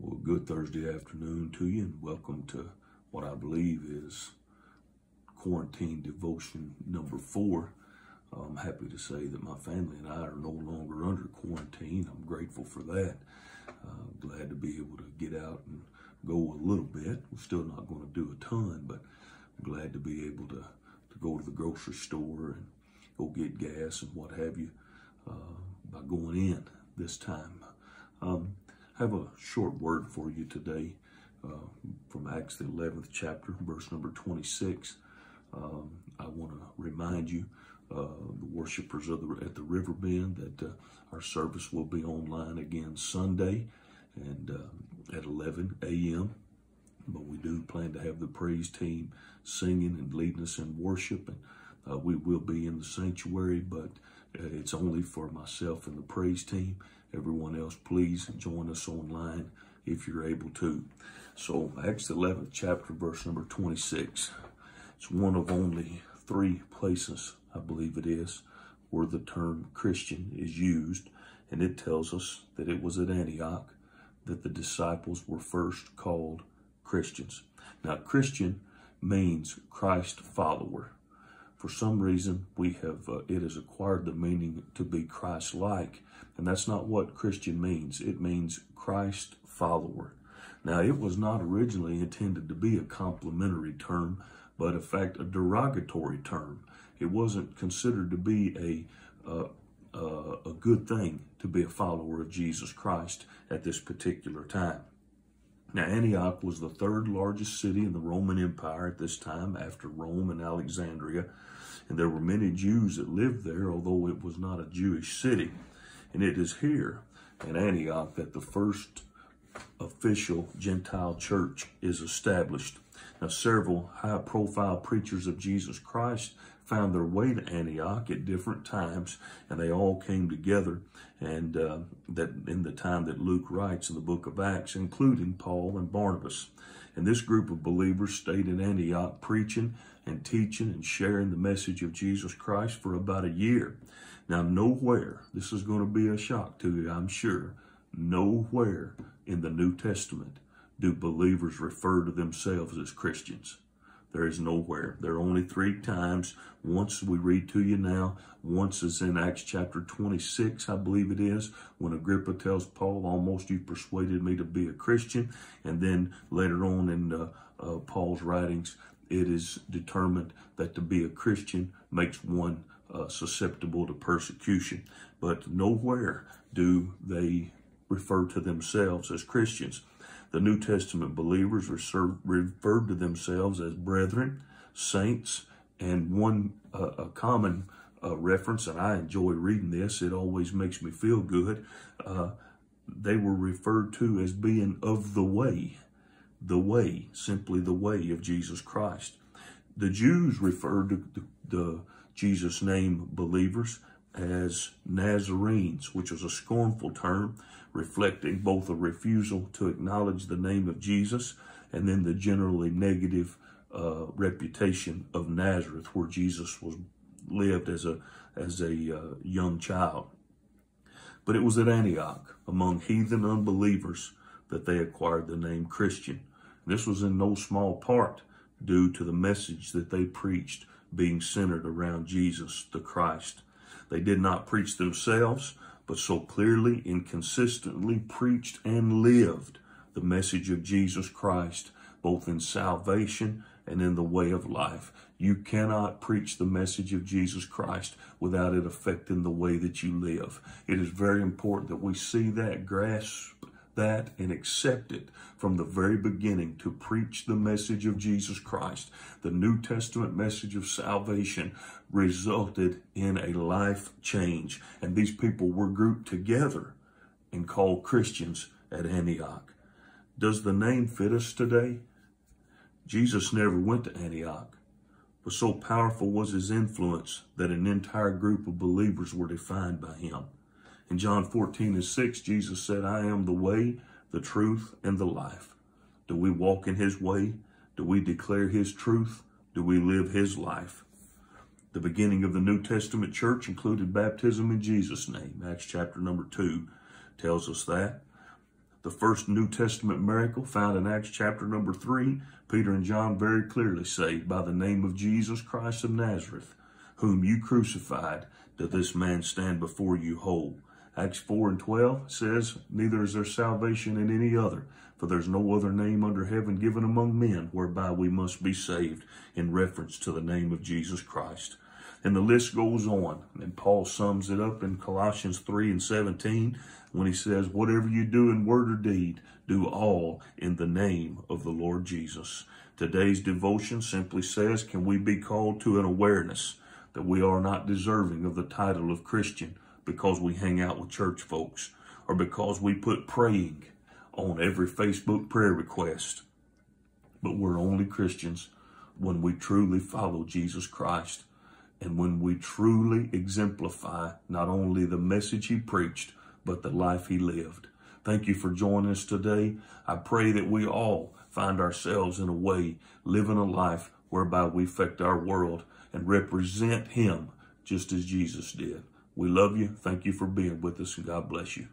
Well, good Thursday afternoon to you, and welcome to what I believe is quarantine devotion number four. I'm happy to say that my family and I are no longer under quarantine. I'm grateful for that. Uh, glad to be able to get out and go a little bit. We're still not going to do a ton, but I'm glad to be able to, to go to the grocery store and go get gas and what have you uh, by going in this time. Um, have a short word for you today uh, from Acts, the 11th chapter, verse number 26. Um, I want to remind you, uh, the worshipers of the, at the River Bend, that uh, our service will be online again Sunday and uh, at 11 a.m. But we do plan to have the praise team singing and leading us in worship. And uh, we will be in the sanctuary, but it's only for myself and the praise team. Everyone else, please join us online if you're able to. So Acts 11, chapter, verse number 26. It's one of only three places, I believe it is, where the term Christian is used. And it tells us that it was at Antioch that the disciples were first called Christians. Now, Christian means Christ follower for some reason, we have uh, it has acquired the meaning to be Christ-like, and that's not what Christian means. It means Christ follower. Now, it was not originally intended to be a complimentary term, but in fact, a derogatory term. It wasn't considered to be a uh, uh, a good thing to be a follower of Jesus Christ at this particular time. Now, Antioch was the third largest city in the Roman Empire at this time, after Rome and Alexandria, and there were many Jews that lived there, although it was not a Jewish city. And it is here in Antioch that the first official Gentile church is established. Now, several high profile preachers of Jesus Christ found their way to Antioch at different times, and they all came together. And uh, that in the time that Luke writes in the book of Acts, including Paul and Barnabas. And this group of believers stayed in Antioch preaching and teaching and sharing the message of Jesus Christ for about a year. Now, nowhere, this is going to be a shock to you, I'm sure, nowhere in the New Testament do believers refer to themselves as Christians. There is nowhere. There are only three times. Once we read to you now, once is in Acts chapter 26, I believe it is, when Agrippa tells Paul, almost you persuaded me to be a Christian. And then later on in uh, uh, Paul's writings, it is determined that to be a Christian makes one uh, susceptible to persecution. But nowhere do they refer to themselves as Christians. The New Testament believers referred to themselves as brethren, saints, and one uh, a common uh, reference, and I enjoy reading this. It always makes me feel good. Uh, they were referred to as being of the way, the way, simply the way of Jesus Christ. The Jews referred to the, the Jesus' name believers as Nazarenes, which was a scornful term reflecting both a refusal to acknowledge the name of Jesus and then the generally negative uh, reputation of Nazareth, where Jesus was lived as a as a uh, young child. But it was at Antioch, among heathen unbelievers, that they acquired the name Christian. This was in no small part due to the message that they preached being centered around Jesus the Christ. They did not preach themselves, but so clearly and consistently preached and lived the message of Jesus Christ, both in salvation and in the way of life. You cannot preach the message of Jesus Christ without it affecting the way that you live. It is very important that we see that grasp that and accept it from the very beginning to preach the message of Jesus Christ, the New Testament message of salvation, resulted in a life change. And these people were grouped together and called Christians at Antioch. Does the name fit us today? Jesus never went to Antioch, but so powerful was his influence that an entire group of believers were defined by him. In John 14 and 6, Jesus said, I am the way, the truth, and the life. Do we walk in his way? Do we declare his truth? Do we live his life? The beginning of the New Testament church included baptism in Jesus' name. Acts chapter number 2 tells us that. The first New Testament miracle found in Acts chapter number 3, Peter and John very clearly say, By the name of Jesus Christ of Nazareth, whom you crucified, doth this man stand before you whole. Acts 4 and 12 says, Neither is there salvation in any other, for there's no other name under heaven given among men whereby we must be saved, in reference to the name of Jesus Christ. And the list goes on. And Paul sums it up in Colossians 3 and 17 when he says, Whatever you do in word or deed, do all in the name of the Lord Jesus. Today's devotion simply says, Can we be called to an awareness that we are not deserving of the title of Christian? because we hang out with church folks or because we put praying on every Facebook prayer request. But we're only Christians when we truly follow Jesus Christ and when we truly exemplify not only the message he preached, but the life he lived. Thank you for joining us today. I pray that we all find ourselves in a way living a life whereby we affect our world and represent him just as Jesus did. We love you. Thank you for being with us, and God bless you.